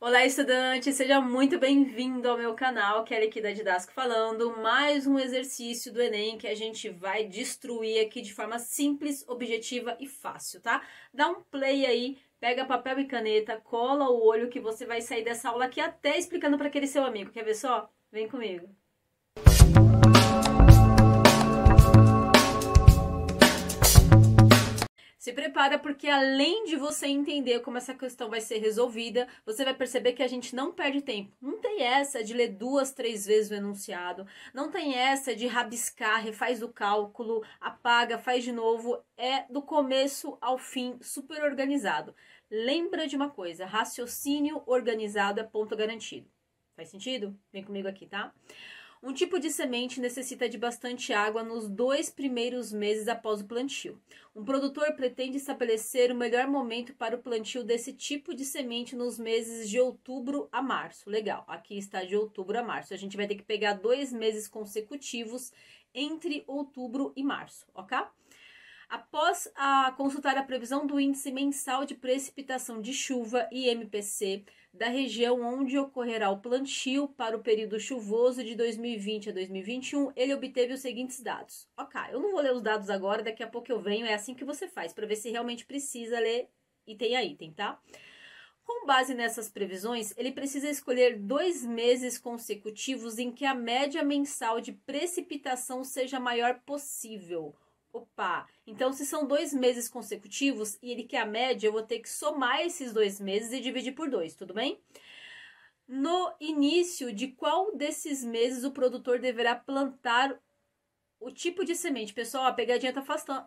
Olá, estudante! Seja muito bem-vindo ao meu canal, Kelly é aqui da Didasco falando. Mais um exercício do Enem que a gente vai destruir aqui de forma simples, objetiva e fácil, tá? Dá um play aí, pega papel e caneta, cola o olho que você vai sair dessa aula aqui até explicando para aquele seu amigo. Quer ver só? Vem comigo! Música Se prepara porque além de você entender como essa questão vai ser resolvida, você vai perceber que a gente não perde tempo. Não tem essa de ler duas, três vezes o enunciado. Não tem essa de rabiscar, refaz o cálculo, apaga, faz de novo. É do começo ao fim, super organizado. Lembra de uma coisa, raciocínio organizado é ponto garantido. Faz sentido? Vem comigo aqui, tá? Um tipo de semente necessita de bastante água nos dois primeiros meses após o plantio. Um produtor pretende estabelecer o melhor momento para o plantio desse tipo de semente nos meses de outubro a março. Legal, aqui está de outubro a março. A gente vai ter que pegar dois meses consecutivos entre outubro e março, ok? Após a consultar a previsão do índice mensal de precipitação de chuva IMPC da região onde ocorrerá o plantio para o período chuvoso de 2020 a 2021, ele obteve os seguintes dados. OK, eu não vou ler os dados agora, daqui a pouco eu venho, é assim que você faz para ver se realmente precisa ler item a item, tá? Com base nessas previsões, ele precisa escolher dois meses consecutivos em que a média mensal de precipitação seja maior possível Opa! Então, se são dois meses consecutivos e ele quer a média, eu vou ter que somar esses dois meses e dividir por dois, tudo bem? No início de qual desses meses o produtor deverá plantar o tipo de semente? Pessoal, a pegadinha tá,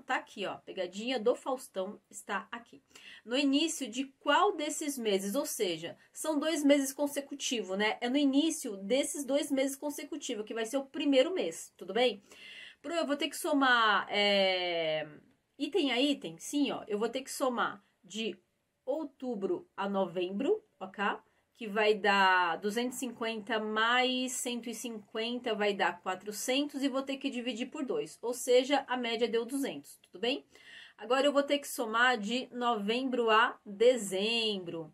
tá aqui, ó. A pegadinha do Faustão está aqui. No início de qual desses meses? Ou seja, são dois meses consecutivos, né? É no início desses dois meses consecutivos que vai ser o primeiro mês, tudo bem? Tudo bem? Pro, eu vou ter que somar é, item a item? Sim, ó. Eu vou ter que somar de outubro a novembro, ok? Que vai dar 250 mais 150 vai dar 400 e vou ter que dividir por 2. Ou seja, a média deu 200, tudo bem? Agora eu vou ter que somar de novembro a dezembro.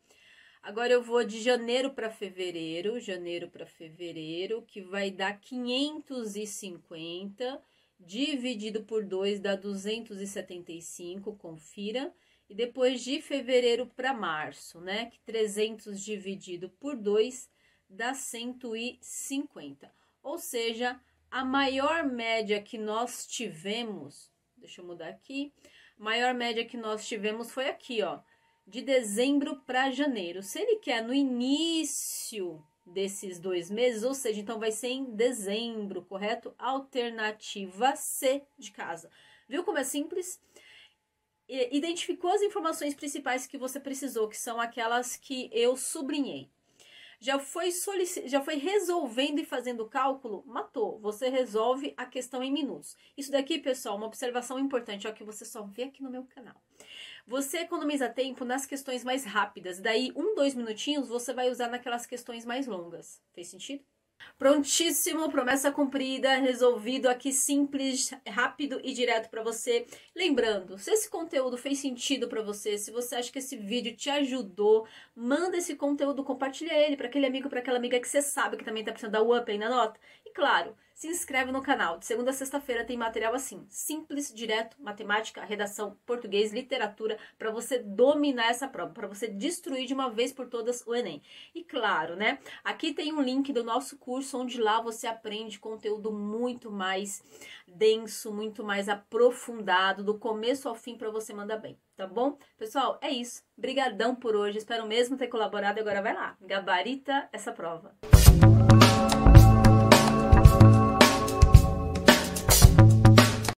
Agora eu vou de janeiro para fevereiro, janeiro para fevereiro, que vai dar 550 dividido por 2 dá 275, confira. E depois de fevereiro para março, né? Que 300 dividido por 2 dá 150. Ou seja, a maior média que nós tivemos, deixa eu mudar aqui, a maior média que nós tivemos foi aqui, ó, de dezembro para janeiro. Se ele quer no início desses dois meses, ou seja, então vai ser em dezembro, correto? Alternativa C de casa. Viu como é simples? Identificou as informações principais que você precisou, que são aquelas que eu sublinhei já foi, solic... já foi resolvendo e fazendo cálculo, matou. Você resolve a questão em minutos. Isso daqui, pessoal, é uma observação importante, ó, que você só vê aqui no meu canal. Você economiza tempo nas questões mais rápidas, daí um, dois minutinhos você vai usar naquelas questões mais longas. Fez sentido? Prontíssimo, promessa cumprida, resolvido aqui simples, rápido e direto para você. Lembrando, se esse conteúdo fez sentido para você, se você acha que esse vídeo te ajudou, manda esse conteúdo, compartilha ele para aquele amigo, para aquela amiga que você sabe que também tá precisando dar o up aí na nota. E claro, se inscreve no canal. De segunda a sexta-feira tem material assim, simples, direto, matemática, redação, português, literatura, para você dominar essa prova, para você destruir de uma vez por todas o ENEM. E claro, né? Aqui tem um link do nosso curso onde lá você aprende conteúdo muito mais denso, muito mais aprofundado, do começo ao fim para você mandar bem, tá bom? Pessoal, é isso. Brigadão por hoje. Espero mesmo ter colaborado. Agora vai lá, gabarita essa prova. Música